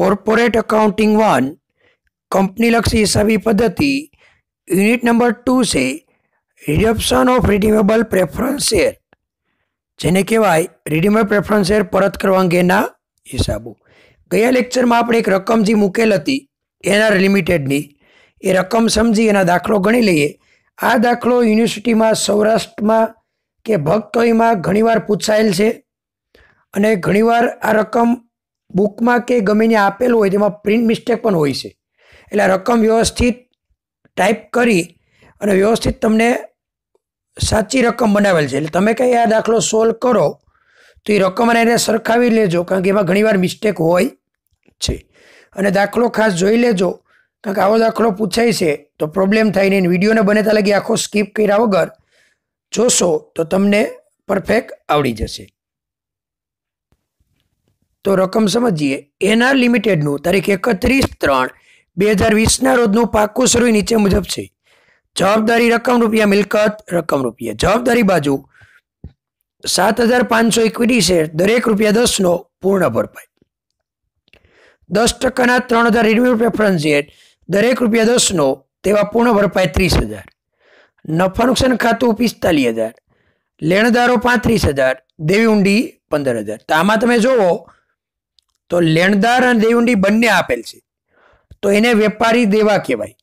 corporate અકાઉન્ટિંग one કંપનીલક્ષી હિસાબી પદ્ધતિ unit number two છે redemption of redeemable preference share જેને કહેવાય રિડીમેબલ પ્રેફરન્સ શેર પરત કરવા અંગેના હિસાબો ગયા લેક્ચરમાં આપણે એક રકમ જે મૂકેલ હતી એનઆર લિમિટેડની એ રકમ સમજી એના દાખલો ગણી લઈએ આ દાખલો યુનિવર્સિટીમાં સૌરાષ્ટ્રમાં કે ભક્તોઈમાં ઘણીવાર પૂછાયેલ છે અને ઘણીવાર આ રકમ બુકમાં કે ગમે ત્યાં આપેલું હોય તેમાં પ્રિન્ટ મિસ્ટેક પણ હોય છે એટલે રકમ વ્યવસ્થિત ટાઈપ કરી અને વ્યવસ્થિત તમને સાચી રકમ બનાવેલ છે એટલે તમે કંઈ આ દાખલો સોલ્વ કરો તો એ રકમ અને એને સરખાવી લેજો કારણ કે એમાં ઘણીવાર મિસ્ટેક હોય છે અને દાખલો ખાસ જોઈ લેજો કારણ કે આવો દાખલો પૂછાય છે તો પ્રોબ્લેમ થાય નહીં વિડીયોને બનેતા લગી આખો સ્કીપ કર્યા વગર જોશો તો તમને પરફેક્ટ આવડી જશે તો રકમ સમજીએ એના લિમિટેડનું તારીખ એકત્રીસ ત્રણ બે હજાર વીસના રોજનું પાકું શરૂ નીચે મુજબ છે જવાબદારી રકમ રૂપિયા મિલકત રકમ રૂપિયા જવાબદારી બાજુ સાત હજાર પાંચસો ઇક્વિટી શેર દરેક રૂપિયા દસનો પૂર્ણ ભરપાઈ દસ ટકાના ત્રણ હજાર રિન્યુ પ્રેફરન્સ શેર દરેક રૂપિયા દસનો તેવા પૂર્ણ ભરપાઈ ત્રીસ હજાર નફા નુકસાન ખાતું પિસ્તાલીસ હજાર લેણદારો પાંત્રીસ હજાર દેવી ઊંડી પંદર હજાર તો આમાં તમે જોવો તો લેણદાર અને દેવૂંડી બંને આપેલ છે તો એને વેપારી દેવા કહેવાય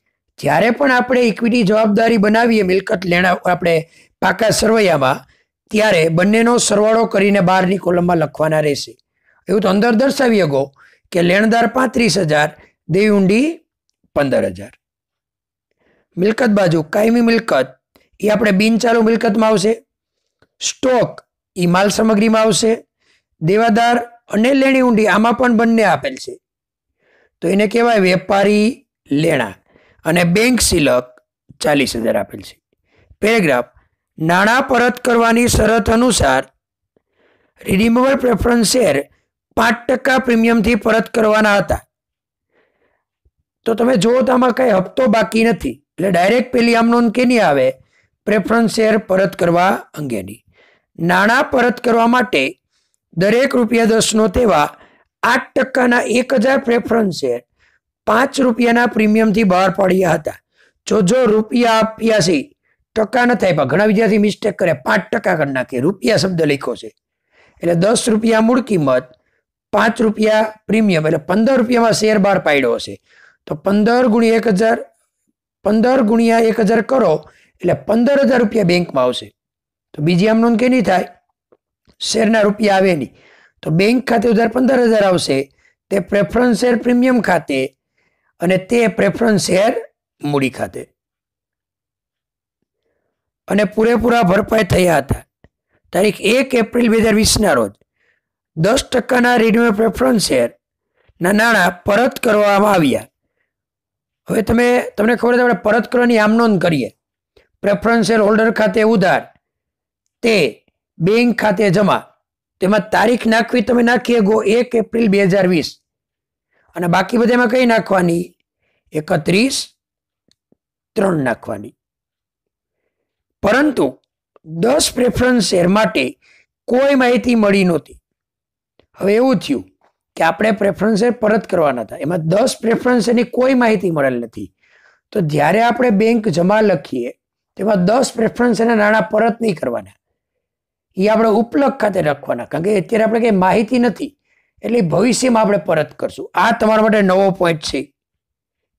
જ્યારે પણ આપણે ઇક્વિટી જવાબદારી બનાવીએ મિલકત લેણા આપણે પાકા સરવૈયામાં ત્યારે બંનેનો સરવાળો કરીને બહારની કોલમમાં લખવાના રહેશે એવું તો અંદર દર્શાવી શકો કે લેણદાર પાંત્રીસ હજાર દેવુંડી પંદર હજાર મિલકત બાજુ કાયમી મિલકત એ આપણે બિનચાલુ મિલકતમાં આવશે સ્ટોક એ માલ સામગ્રીમાં આવશે દેવાદાર અને લેણી ઊંડી આમાં પણ બંને આપેલ છે તો એને કહેવાય વેપારી લેણા અને બેંક સિલક ચાલીસ હજાર આપેલ છે પેરેગ્રાફ નાણાં પરત કરવાની શરત અનુસાર રિડીમેબલ પ્રેફરન્સ શેર પાંચ ટકા પ્રીમિયમથી પરત કરવાના હતા તો તમે જુઓ તો આમાં કંઈ હપ્તો બાકી નથી એટલે ડાયરેક્ટ પેલી આમ નોંધ કેની આવે પ્રેફરન્સ શેર પરત કરવા અંગેની નાણાં પરત કરવા માટે દરેક રૂપિયા દસનો તેવા આઠ ટકાના એક હજાર પ્રેફરન્સ શેર પાંચ રૂપિયાના પ્રીમિયમથી બહાર પડ્યા હતા જો જો રૂપિયા અઠ્યાસી ટકા ન થાય પણ ઘણા વિદ્યાર્થી મિસ્ટેક કરે પાંચ ટકા કરી નાખે રૂપિયા શબ્દ લખ્યો છે એટલે દસ રૂપિયા મૂળ કિંમત પાંચ રૂપિયા પ્રીમિયમ એટલે પંદર રૂપિયામાં શેર બહાર પાડ્યો હશે તો પંદર ગુણ્યા એક હજાર પંદર ગુણ્યા એક હજાર કરો એટલે પંદર હજાર રૂપિયા બેંકમાં આવશે તો બીજી આમ નોંધ કે નહીં થાય શેરના રૂપિયા આવે નહીં તો બેંક ખાતે ઉધાર પંદર હજાર આવશે તે પ્રેફરન્સ શેર પ્રીમિયમ ખાતે અને તે પ્રેફરન્સ શેર મૂડી ખાતે અને પૂરેપૂરા ભરપાઈ થયા હતા તારીખ એક એપ્રિલ બે હજાર વીસના રોજ દસ ટકાના રિન્યુઅલ પ્રેફરન્સ શેરના નાણાં પરત કરવામાં આવ્યા હવે તમે તમને ખબર છે આપણે પરત કરવાની આમ નોંધ કરીએ પ્રેફરન્સ શેર હોલ્ડર ખાતે ઉધાર તે બેંક ખાતે જમા તેમાં તારીખ નાખવી તમે નાખી ગો એક એપ્રિલ બે હજાર વીસ અને બાકી બધામાં કઈ નાખવાની એકત્રીસ ત્રણ નાખવાની પરંતુ દસ પ્રેફરન્સ શેર માટે કોઈ માહિતી મળી નહોતી હવે એવું થયું કે આપણે પ્રેફરન્સ શેર પરત કરવાના હતા એમાં દસ પ્રેફરન્સ શેરની કોઈ માહિતી મળેલ નથી તો જ્યારે આપણે બેંક જમા લખીએ તેમાં દસ પ્રેફરન્સ શેરના નાણાં પરત નહીં કરવાના એ આપણે ઉપલક ખાતે રાખવાના કારણ કે અત્યારે આપણે કંઈ માહિતી નથી એટલે ભવિષ્યમાં આપણે પરત કરશું આ તમારા માટે નવો પોઈન્ટ છે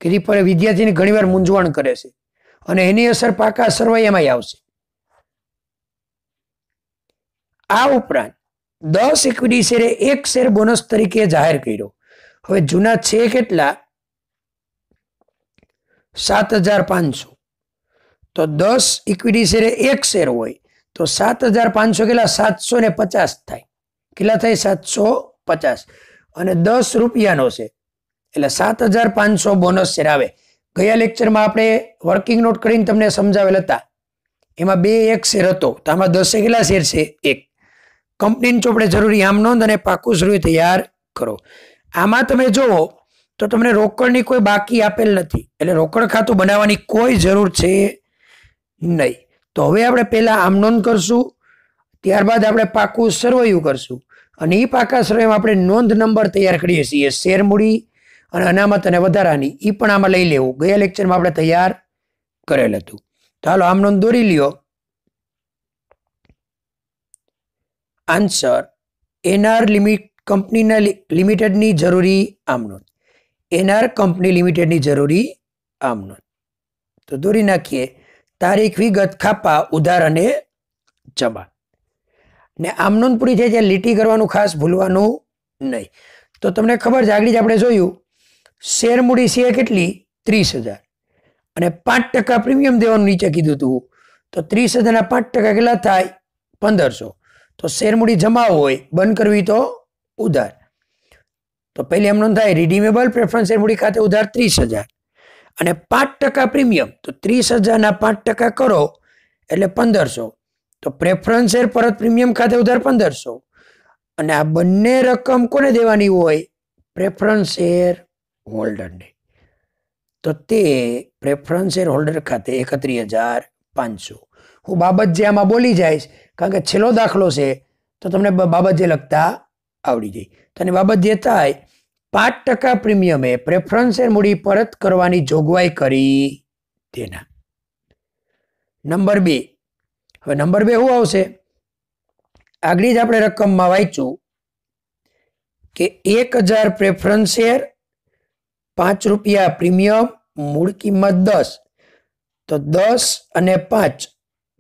કે જે પર વિદ્યાર્થીને ઘણીવાર મૂંઝવણ કરે છે અને એની અસર પાકા સર્વૈયામાં આવશે આ ઉપરાંત દસ ઇક્વિટી શેરે એક શેર બોનસ તરીકે જાહેર કર્યો હવે જૂના છે કેટલા સાત હજાર પાંચસો તો દસ ઇક્વિટી શેરે એક શેર હોય તો સાત હજાર પાંચસો કેટલા સાતસો ને પચાસ થાય કેટલા થાય સાતસો પચાસ અને દસ રૂપિયાનો છે એટલે સાત હજાર પાંચસો બોનસ શેર આવે ગયા લેક્ચરમાં આપણે વર્કિંગ નોટ કરીને તમને સમજાવેલ હતા એમાં બે એક શેર હતો તો આમાં દસે કેટલા શેર છે એક કંપનીને ચોપડે જરૂરી આમ નોંધ અને પાકું શરૂ તૈયાર કરો આમાં તમે જુઓ તો તમને રોકડની કોઈ બાકી આપેલ નથી એટલે રોકડ ખાતું બનાવવાની કોઈ જરૂર છે નહીં તો હવે આપણે પહેલાં આમનોન કરશું ત્યારબાદ આપણે પાકું સરવૈયું કરશું અને એ પાકા સરવૈયામાં આપણે નોંધ નંબર તૈયાર કરીએ છીએ શેરમૂડી અને અનામત અને વધારાની એ પણ આમાં લઈ લેવું ગયા લેક્ચરમાં આપણે તૈયાર કરેલ હતું ચાલો નોંધ દોરી લ્યો આન્સર એનઆર લિમિટ કંપનીના લિમિટેડની જરૂરી આમનોંધ એનઆર કંપની લિમિટેડની જરૂરી આમનોંધ તો દોરી નાખીએ તારીખ વિગત ખાપા ઉધાર અને જમા ને આમ નોંધ છે જે લીટી કરવાનું ખાસ ભૂલવાનું નહીં તો તમને ખબર છે આગળ જ આપણે જોયું શેર મૂડી સીએ કેટલી ત્રીસ હજાર અને પાંચ ટકા પ્રીમિયમ દેવાનું નીચે કીધું હતું તો ત્રીસ હજારના પાંચ ટકા કેટલા થાય પંદરસો તો શેરમૂડી જમા હોય બંધ કરવી તો ઉધાર તો પહેલી એમ નોંધ થાય રિડીમેબલ પ્રેફરન્સ શેર મૂડી ખાતે ઉધાર ત્રીસ હજાર અને પાંચ ટકા પ્રીમિયમ તો ત્રીસ હજારના પાંચ ટકા કરો એટલે પંદરસો તો પ્રેફરન્સ શેર પરત પ્રીમિયમ ખાતે ઉધાર પંદરસો અને આ બંને રકમ કોને દેવાની હોય પ્રેફરન્સ શેર હોલ્ડરને તો તે પ્રેફરન્સ શેર હોલ્ડર ખાતે એકત્રીસ હજાર પાંચસો હું બાબત જે આમાં બોલી જઈશ કારણ કે છેલ્લો દાખલો છે તો તમને બાબત જે લખતા આવડી જાય તો એની બાબત જે થાય પાંચ ટકા પ્રીમિયમે પ્રેફરન્સ શેર મૂડી પરત કરવાની જોગવાઈ કરી તેના નંબર બે હવે નંબર બે શું આવશે આગળ જ આપણે રકમમાં વાંચ્યું કે એક હજાર પ્રેફરન્સ શેર પાંચ રૂપિયા પ્રીમિયમ મૂળ કિંમત દસ તો દસ અને પાંચ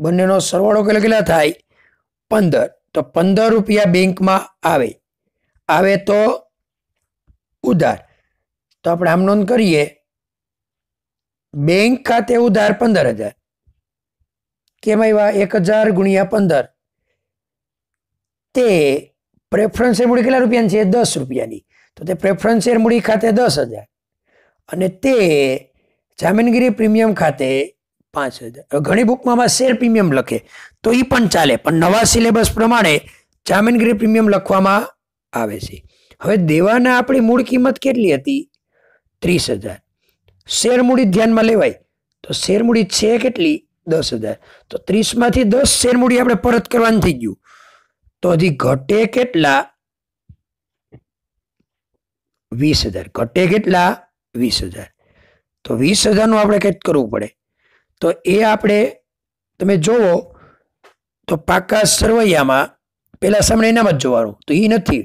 બંનેનો સરવાળો કેટલા કેટલા થાય પંદર તો પંદર રૂપિયા બેંકમાં આવે આવે તો ઉધાર તો આપણે આમ નોંધ કરીએ બેંક ખાતે ઉધાર પંદર હજાર કેમ આવ્યા એક હજાર ગુણ્યા પંદર તે પ્રેફરન્સ શેર મૂડી કેટલા રૂપિયાની છે દસ રૂપિયાની તો તે પ્રેફરન્સ શેર મૂડી ખાતે દસ હજાર અને તે જામીનગીરી પ્રીમિયમ ખાતે પાંચ હજાર ઘણી બુકમાં શેર પ્રીમિયમ લખે તો એ પણ ચાલે પણ નવા સિલેબસ પ્રમાણે જામીનગીરી પ્રીમિયમ લખવામાં આવે છે હવે દેવાના આપણી મૂળ કિંમત કેટલી હતી ત્રીસ હજાર શેરમૂડી ધ્યાનમાં લેવાય તો શેરમૂડી છે કેટલી દસ હજાર તો ત્રીસમાંથી દસ શેરમૂડી આપણે પરત કરવાનું થઈ ગયું તો હજી ઘટે કેટલા વીસ હજાર ઘટે કેટલા વીસ હજાર તો વીસ હજારનું આપણે કંઈક કરવું પડે તો એ આપણે તમે જોવો તો પાકા સરવૈયામાં પહેલાં સામે એનામાં જ જોવાનું તો એ નથી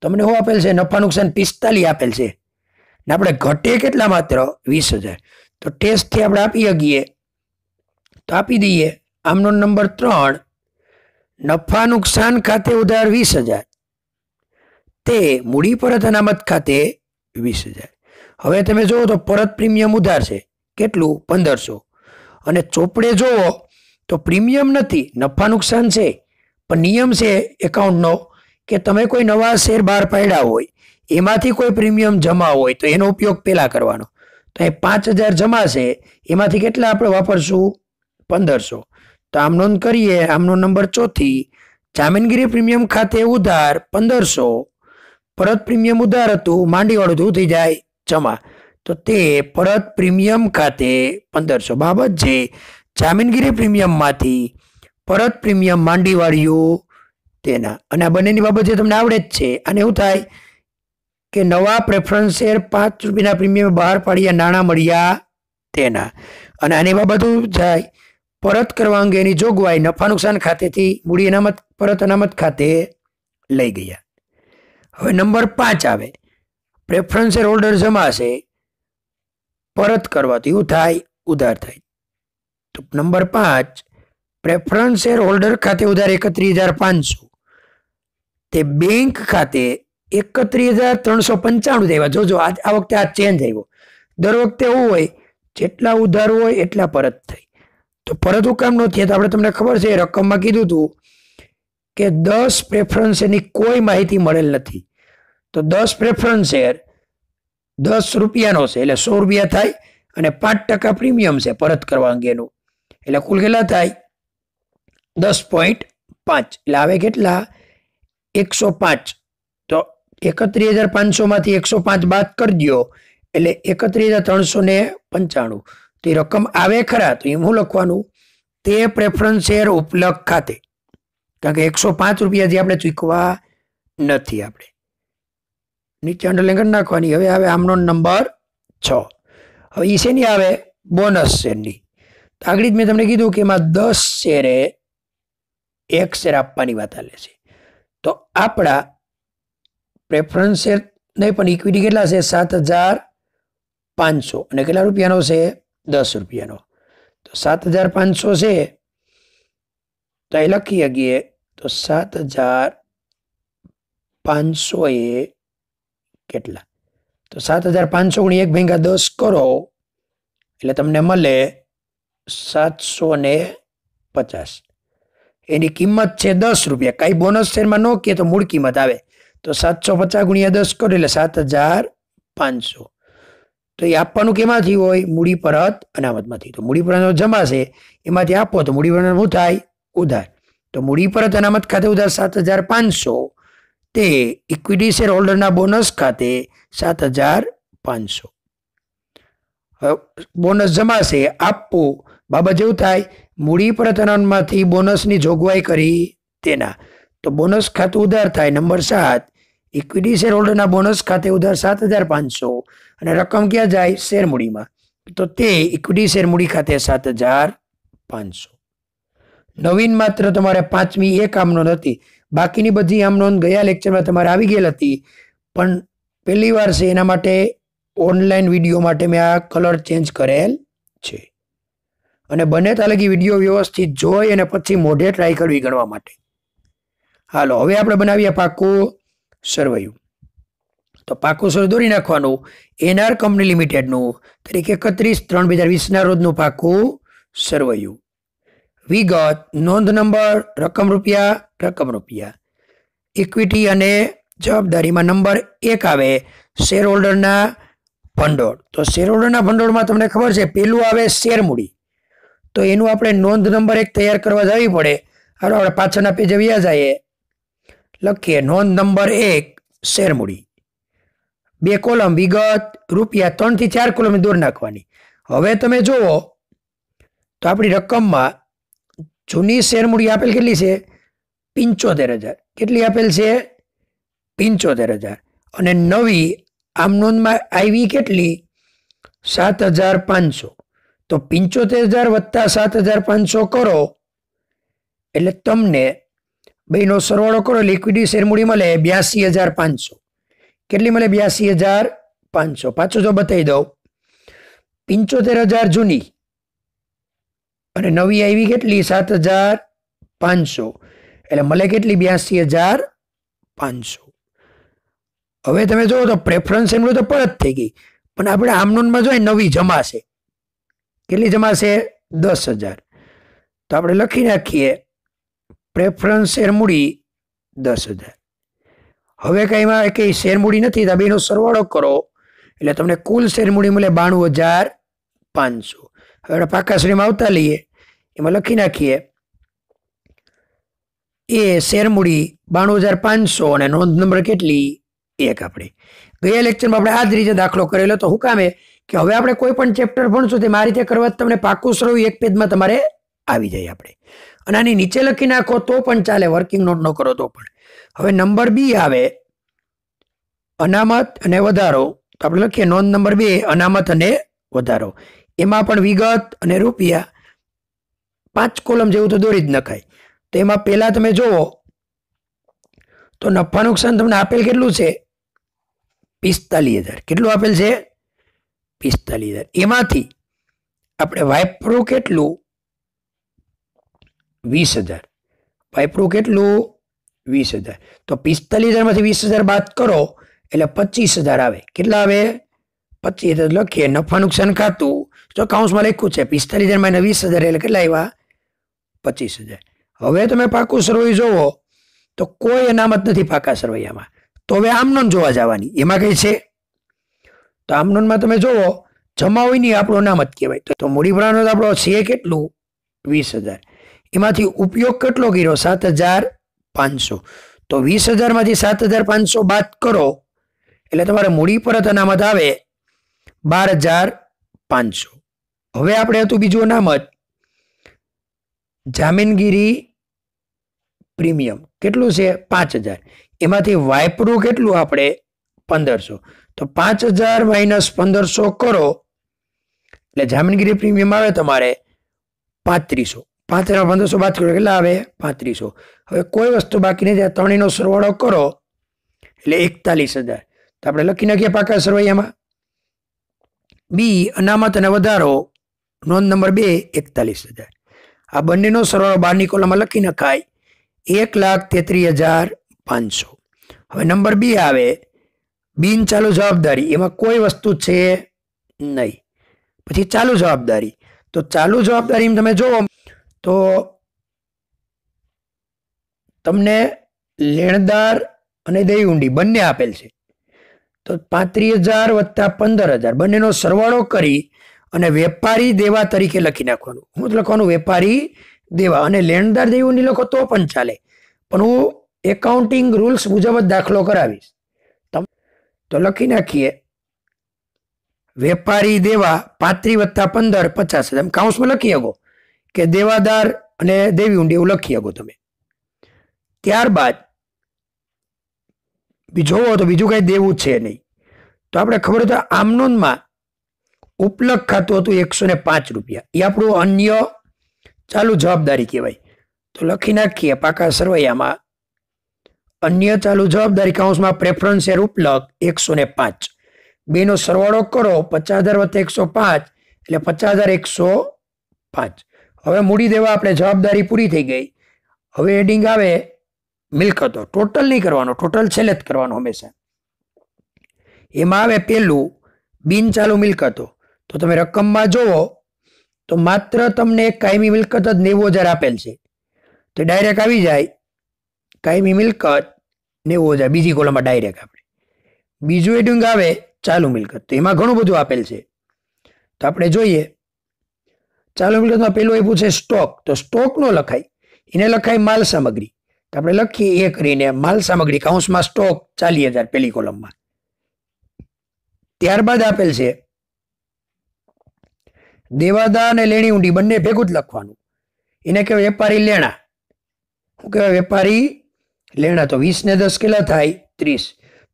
તમને શું આપેલ છે નફા નુકસાન પિસ્તાલીસ આપેલ છે ને આપણે ઘટે કેટલા માત્ર વીસ હજાર તો ટેસ્ટથી આપણે આપી શકીએ તો આપી દઈએ આમનો નંબર ત્રણ નફા નુકસાન ખાતે ઉધાર વીસ હજાર તે મૂડી પરત અનામત ખાતે વીસ હજાર હવે તમે જુઓ તો પરત પ્રીમિયમ ઉધાર છે કેટલું પંદરસો અને ચોપડે જુઓ તો પ્રીમિયમ નથી નફા નુકસાન છે પણ નિયમ છે એકાઉન્ટનો કે તમે કોઈ નવા શેર બહાર પાડ્યા હોય એમાંથી કોઈ પ્રીમિયમ જમા હોય તો એનો ઉપયોગ પહેલાં કરવાનો તો એ પાંચ હજાર જમાશે એમાંથી કેટલા આપણે વાપરશું પંદરસો તો આમ નોંધ કરીએ આમનો નંબર ચોથી જામીનગીરી પ્રીમિયમ ખાતે ઉધાર પંદરસો પરત પ્રીમિયમ ઉધાર હતું માંડીવાળું હતું થઈ જાય જમા તો તે પરત પ્રીમિયમ ખાતે પંદરસો બાબત છે જામીનગીરી પ્રીમિયમમાંથી પરત પ્રીમિયમ માંડીવાળીઓ તેના અને આ બંનેની બાબત જે તમને આવડે જ છે અને એવું થાય કે નવા પ્રેફરન્સ શેર પાંચ રૂપિયાના પ્રીમિયમ બહાર પાડ્યા નાણાં મળ્યા તેના અને આની બાબતું જાય પરત કરવા અંગેની જોગવાઈ નફા નુકસાન ખાતેથી મૂડી અનામત પરત અનામત ખાતે લઈ ગયા હવે નંબર પાંચ આવે પ્રેફરન્સ શેર હોલ્ડર જમાશે પરત કરવાથી એવું થાય ઉધાર થાય તો નંબર પાંચ પ્રેફરન્સ શેર હોલ્ડર ખાતે ઉધાર એકત્રીસ હજાર પાંચસો તે બેંક ખાતે એકત્રીસ હજાર ત્રણસો પંચાણું આવ્યા જોજો આજ આ વખતે આ ચેન્જ આવ્યો દર વખતે એવું હોય જેટલા ઉધાર હોય એટલા પરત થાય તો પરત હું કામ ન થયા તો આપણે તમને ખબર છે રકમમાં કીધું હતું કે દસ પ્રેફરન્સ એની કોઈ માહિતી મળેલ નથી તો દસ પ્રેફરન્સ શેર દસ રૂપિયાનો છે એટલે સો રૂપિયા થાય અને પાંચ ટકા પ્રીમિયમ છે પરત કરવા અંગેનું એટલે કુલ કેટલા થાય દસ પોઈન્ટ પાંચ એટલે આવે કેટલા એકસો પાંચ તો એકત્રીસ હજાર પાંચસોમાંથી એકસો પાંચ બાદ કરી દો એટલે એકત્રીસ હજાર ત્રણસો ને પંચાણું તો એ રકમ આવે ખરા તો એમ હું લખવાનું તે પ્રેફરન્સ શેર ઉપલબ્ધ ખાતે કારણ કે એકસો પાંચ રૂપિયા જે આપણે ચૂકવા નથી આપણે નીચે અંડરલાઈન કરી નાખવાની હવે આવે આમનો નંબર છ હવે એ શેની આવે બોનસ શેરની આગળ જ મેં તમને કીધું કે એમાં દસ શેરે એક શેર આપવાની વાત આલે છે તો આપણા પ્રેફરન્સ શેર નહીં પણ ઇક્વિટી કેટલા છે સાત હજાર પાંચસો અને કેટલા રૂપિયાનો છે દસ રૂપિયાનો તો સાત હજાર પાંચસો છે તો એ લખી શકીએ તો સાત હજાર પાંચસો એ કેટલા તો સાત હજાર પાંચસો ગુણી એક ભેગા દસ કરો એટલે તમને મળે સાતસો ને પચાસ એની કિંમત છે દસ રૂપિયા કાંઈ બોનસ શેરમાં ન કહે તો મૂળ કિંમત આવે તો સાતસો પચાસ ગુણ્યા દસ કરો એટલે સાત હજાર પાંચસો તો એ આપવાનું કેમાંથી હોય મૂડી પરત અનામતમાંથી તો મૂડી પરત જમાશે એમાંથી આપો તો મૂડી પરત શું થાય ઉધાર તો મૂડી પરત અનામત ખાતે ઉધાર સાત હજાર પાંચસો તે ઇક્વિટી શેર હોલ્ડરના બોનસ ખાતે સાત હજાર પાંચસો બોનસ જમાશે આપવું બાબા જેવું થાય મૂડી પ્રતરણમાંથી બોનસની જોગવાઈ કરી તેના તો બોનસ ખાતું ઉધાર થાય નંબર સાત ઇક્વિટી શેર હોલ્ડરના બોનસ ખાતે ઉધાર સાત હજાર પાંચસો અને રકમ ક્યાં જાય શેર મૂડીમાં તો તે ઇક્વિટી શેર મૂડી ખાતે સાત હજાર પાંચસો નવીન માત્ર તમારે પાંચમી એક આમનોંધ હતી બાકીની બધી આમનોંધ ગયા લેક્ચરમાં તમારે આવી ગયેલ હતી પણ પહેલી વાર છે એના માટે ઓનલાઈન વિડીયો માટે મેં આ કલર ચેન્જ કરેલ છે અને બને તાલગી વિડીયો વ્યવસ્થિત જોઈ અને પછી મોઢે ટ્રાય કરવી ગણવા માટે હાલો હવે આપણે બનાવીએ પાકું સરવૈયું તો પાકું સર દોરી નાખવાનું એનઆર કંપની લિમિટેડનું તરીકે એકત્રીસ ત્રણ બે હજાર વીસના રોજનું પાકું સરવૈયું વિગત નોંધ નંબર રકમ રૂપિયા રકમ રૂપિયા ઇક્વિટી અને જવાબદારીમાં નંબર એક આવે શેર હોલ્ડરના ભંડોળ તો શેર હોલ્ડરના ભંડોળમાં તમને ખબર છે પેલું આવે શેર મૂડી તો એનું આપણે નોંધ નંબર એક તૈયાર કરવા જવી પડે હાલો આપણે પાછળના પેજે વ્યા જઈએ લખીએ નોંધ નંબર એક શેરમૂડી બે કોલમ વિગત રૂપિયા ત્રણથી ચાર કોલમ દૂર નાખવાની હવે તમે જુઓ તો આપણી રકમમાં જૂની શેરમૂડી આપેલ કેટલી છે પંચોતેર હજાર કેટલી આપેલ છે પંચોતેર હજાર અને નવી આમ નોંધમાં આવી કેટલી સાત હજાર પાંચસો તો પિંચોતેર હજાર વત્તા સાત હજાર પાંચસો કરો એટલે તમને બેનો સરવાળો કરો લિક્વિડી શેરમૂડી મળે બ્યાસી હજાર પાંચસો કેટલી મળે બ્યાસી હજાર પાંચસો પાછું જો બતાવી દઉં પિંચોતેર હજાર જૂની અને નવી આવી કેટલી સાત હજાર પાંચસો એટલે મળે કેટલી બ્યાસી હજાર પાંચસો હવે તમે જોવો તો પ્રેફરન્સ એમનું તો પરત થઈ ગઈ પણ આપણે આમનોનમાં જોઈએ નવી જમાશે કેટલી જમાશે દસ હજાર તો આપણે લખી નાખીએ પ્રેફરન્સ શેરમૂડી દસ હજાર હવે કંઈ એમાં કંઈ શેરમૂડી નથી તો બેનો સરવાળો કરો એટલે તમને કુલ શેરમૂડી મળે બાણું હજાર પાંચસો હવે આપણે પાકા આવતા લઈએ એમાં લખી નાખીએ એ શેરમૂડી બાણું હજાર પાંચસો અને નોંધ નંબર કેટલી એક આપણે ગયા લેક્ચરમાં આપણે આ જ રીતે દાખલો કરેલો તો હું કામે કે હવે આપણે કોઈ પણ ચેપ્ટર ભણશું તે મારી રીતે કરવા તમને પાકું સ્વરૂપ એક પેજમાં તમારે આવી જાય આપણે અને આની નીચે લખી નાખો તો પણ ચાલે વર્કિંગ નોટ ન કરો તો પણ હવે નંબર બી આવે અનામત અને વધારો તો આપણે લખીએ નોંધ નંબર બે અનામત અને વધારો એમાં પણ વિગત અને રૂપિયા પાંચ કોલમ જેવું તો દોરી જ નખાય તો એમાં પહેલાં તમે જુઓ તો નફા નુકસાન તમને આપેલ કેટલું છે પિસ્તાલીસ હજાર કેટલું આપેલ છે પિસ્તાલીસ હજાર એમાંથી આપણે વાઇપ્રો કેટલું વીસ હજાર વાઇપ્રો કેટલું વીસ હજાર તો પિસ્તાલીસ હજારમાંથી વીસ હજાર બાદ કરો એટલે પચીસ હજાર આવે કેટલા આવે પચીસ હજાર લખીએ નફા નુકસાન ખાતું જો ચોકાઉન્સમાં લખ્યું છે પિસ્તાલીસ હજાર માઇનસ વીસ હજાર એટલે કેટલા આવ્યા પચીસ હજાર હવે તમે પાકું સરવૈયું જોવો તો કોઈ અનામત નથી પાકા સરવૈયામાં તો હવે આમનો જોવા જવાની એમાં કઈ છે તો આમનોનમાં તમે જુઓ નહીં આપણું નામ કહેવાય તો મૂડીભરાનો આપણો છે કેટલું વીસ હજાર એમાંથી ઉપયોગ કેટલો કર્યો સાત હજાર પાંચસો તો વીસ હજારમાંથી સાત હજાર પાંચસો બાદ કરો એટલે તમારે મૂડી પરત અનામત આવે બાર હજાર પાંચસો હવે આપણે હતું બીજું અનામત જામીનગીરી પ્રીમિયમ કેટલું છે પાંચ હજાર એમાંથી વાયપરું કેટલું આપણે પંદરસો તો પાંચ હજાર માઇનસ પંદરસો કરો એટલે જામીનગીરી પ્રીમિયમ આવે તમારે પાંત્રીસો હજાર પંદરસો બાદ કરો કેટલા આવે પાંત્રીસો હવે કોઈ વસ્તુ બાકી નથી ત્રણેયનો સરવાળો કરો એટલે એકતાલીસ હજાર તો આપણે લખી નાખીએ પાકા સરવૈયામાં બી અનામત અને વધારો નોંધ નંબર બે એકતાલીસ હજાર આ બંનેનો સરવાળો બારની કોલમમાં લખી નખાય એક લાખ તેત્રીસ હજાર પાંચસો હવે નંબર બી આવે બિન ચાલુ જવાબદારી એમાં કોઈ વસ્તુ છે નહીં પછી ચાલુ જવાબદારી તો ચાલુ જવાબદારી તમે જુઓ તો તમને લેણદાર અને દહી ઊંડી બંને આપેલ છે તો પાંત્રીસ હજાર વત્તા પંદર હજાર બંનેનો સરવાળો કરી અને વેપારી દેવા તરીકે લખી નાખવાનું હું લખવાનું વેપારી દેવા અને લેણદાર દહી ઊંડી લખો તો પણ ચાલે પણ હું એકાઉન્ટિંગ રૂલ્સ મુજબ જ દાખલો કરાવીશ તો લખી નાખીએ વેપારી દેવા પાત્રી વત્તા પંદર પચાસ હજાર કાઉન્સમાં લખી શકો કે દેવાદાર અને દેવી ઊંડી એવું લખી શકો તમે ત્યારબાદ બીજો તો બીજું કાંઈ દેવું છે નહીં તો આપણે ખબર તો આમનોનમાં ઉપલબ્ધ ખાતું હતું એકસો ને પાંચ રૂપિયા એ આપણું અન્ય ચાલુ જવાબદારી કહેવાય તો લખી નાખીએ પાકા સરવૈયામાં અન્ય ચાલુ જવાબદારી કાઉન્સમાં પ્રેફરન્સ શેર ઉપલબ્ધ એકસો ને પાંચ બેનો સરવાળો કરો પચાસ હજાર વત્તા એકસો પાંચ એટલે પચાસ હજાર એકસો પાંચ હવે મૂડી દેવા આપણે જવાબદારી પૂરી થઈ ગઈ હવે એડિંગ આવે મિલકતો ટોટલ નહીં કરવાનો ટોટલ છેલ્લે જ કરવાનો હંમેશા એમાં આવે પહેલું બિનચાલુ મિલકતો તો તમે રકમમાં જુઓ તો માત્ર તમને કાયમી મિલકત જ નેવું હજાર આપેલ છે તો ડાયરેક્ટ આવી જાય કાયમી મિલકત નેવું હજાર બીજી કોલમમાં ડાયરેક્ટ આપણે બીજું એડિંગ આવે ચાલુ મિલકત તો એમાં ઘણું બધું આપેલ છે તો આપણે જોઈએ ચાલુ મિલકતમાં પહેલું આપ્યું છે સ્ટોક તો સ્ટોક લખાય એને લખાય માલ સામગ્રી તો આપણે લખીએ એ કરીને માલ સામગ્રી કાઉન્સમાં સ્ટોક ચાલી હજાર પહેલી કોલમમાં ત્યારબાદ આપેલ છે દેવાદા અને લેણી ઊંડી બંને ભેગું જ લખવાનું એને કહેવાય વેપારી લેણા શું કહેવાય વેપારી લેણા તો વીસને દસ કેટલા થાય ત્રીસ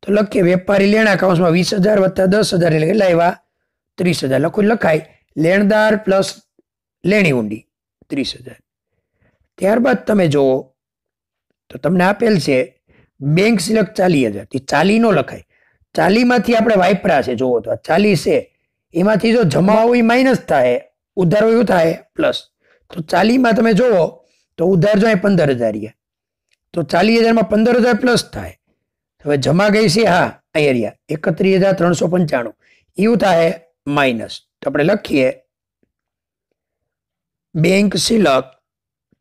તો લખીએ વેપારી લેણા કાઉન્સમાં વીસ હજાર વત્તા દસ હજાર એટલે કેટલા આવ્યા ત્રીસ હજાર લખું લખાય લેણદાર પ્લસ લેણી ઊંડી ત્રીસ હજાર ત્યારબાદ તમે જુઓ તો તમને આપેલ છે બેંક સિલેક્ટ ચાલી હજાર એ ચાલી નો લખાય ચાલીમાંથી આપણે વાપરા છે જુઓ તો ચાલી છે એમાંથી જો જમા હોય માઇનસ થાય ઉધાર હોય થાય પ્લસ તો ચાલીમાં તમે જુઓ તો ઉધાર જો પંદર હજાર રહ્યા તો ચાલીસ હજારમાં પંદર હજાર પ્લસ થાય હવે જમા ગઈ છે હા અહીંયા એકત્રીસ હજાર ત્રણસો પંચાણું એવું થાય માઇનસ તો આપણે લખીએ બેંક સિલક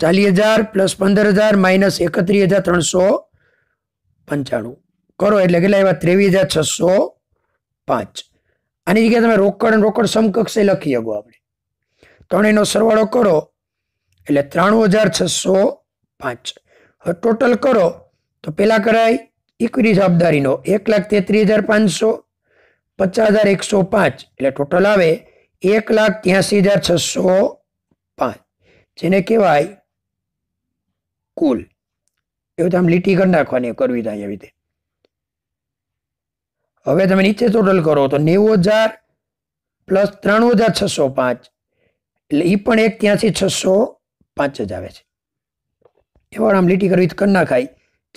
ચાલીસ હજાર પ્લસ પંદર હજાર માઇનસ એકત્રીસ હજાર ત્રણસો પંચાણું કરો એટલે કેટલા એવા ત્રેવીસ હજાર છસો પાંચ આની જગ્યાએ તમે રોકડ અને રોકડ સમકક્ષે લખી શકો આપણે ત્રણેયનો સરવાળો કરો એટલે ત્રાણું હજાર છસો પાંચ ટોટલ કરો તો પહેલાં કરાય ઇક્વિટી જવાબદારીનો એક લાખ તેત્રીસ હજાર પાંચસો પચાસ હજાર એકસો પાંચ એટલે ટોટલ આવે એક લાખ ત્યાંસી હજાર છસો પાંચ જેને કહેવાય કુલ એવું તો આમ લીટી કરી નાખવાની કરવી થાય એવી રીતે હવે તમે નીચે ટોટલ કરો તો નેવું હજાર પ્લસ ત્રાણું હજાર છસો પાંચ એટલે એ પણ એક ત્યાંથી છસો પાંચ જ આવે છે એવાળ આમ લીટી કરવી કરી નાખાય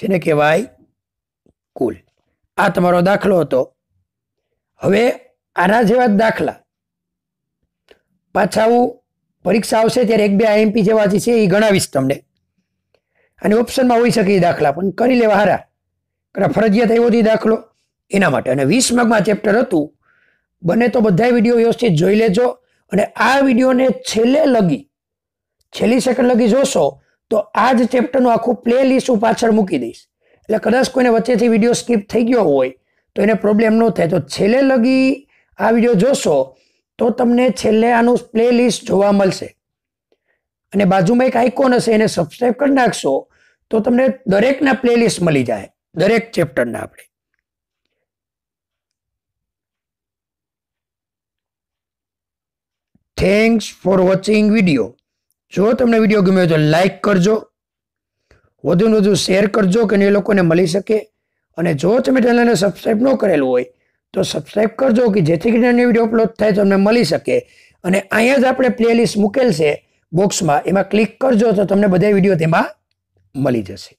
જેને કહેવાય કુલ આ તમારો દાખલો હતો હવે આના જેવા જ દાખલા પાછા હું પરીક્ષા આવશે ત્યારે એક બે આઈએમપી જેવા જે છે એ ગણાવીશ તમને અને ઓપ્શનમાં હોઈ શકે એ દાખલા પણ કરી લેવા હારા કારણ ફરજિયાત એવો દાખલો એના માટે અને વીસ માર્કમાં ચેપ્ટર હતું બને તો બધા વિડીયો વ્યવસ્થિત જોઈ લેજો અને આ વિડીયોને છેલ્લે લગી છેલ્લી સેકન્ડ લગી જોશો તો આ જ ચેપ્ટરનું આખું પ્લે લિસ્ટ હું પાછળ મૂકી દઈશ એટલે કદાચ કોઈને વચ્ચેથી વિડીયો સ્કીપ થઈ ગયો હોય તો એને પ્રોબ્લેમ ન થાય તો છેલ્લે લગી આ વિડીયો જોશો તો તમને છેલ્લે આનું પ્લે લિસ્ટ જોવા મળશે અને બાજુમાં એક આઇકોન હશે એને સબસ્ક્રાઈબ કરી નાખશો તો તમને દરેકના પ્લે લિસ્ટ મળી જાય દરેક ચેપ્ટરના આપણે થેન્ક્સ ફોર વોચિંગ વિડીયો જો તમને વિડીયો ગમ્યો તો લાઇક કરજો વધુ ને વધુ શેર કરજો કે એ લોકોને મળી શકે અને જો તમે ચેનલને સબસ્ક્રાઈબ ન કરેલું હોય તો સબસ્ક્રાઈબ કરજો કે જેથી કરીને વિડીયો અપલોડ થાય તમને મળી શકે અને અહીંયા જ આપણે પ્લેલિસ્ટ મૂકેલ છે બોક્સમાં એમાં ક્લિક કરજો તો તમને બધા વિડીયો તેમાં મળી જશે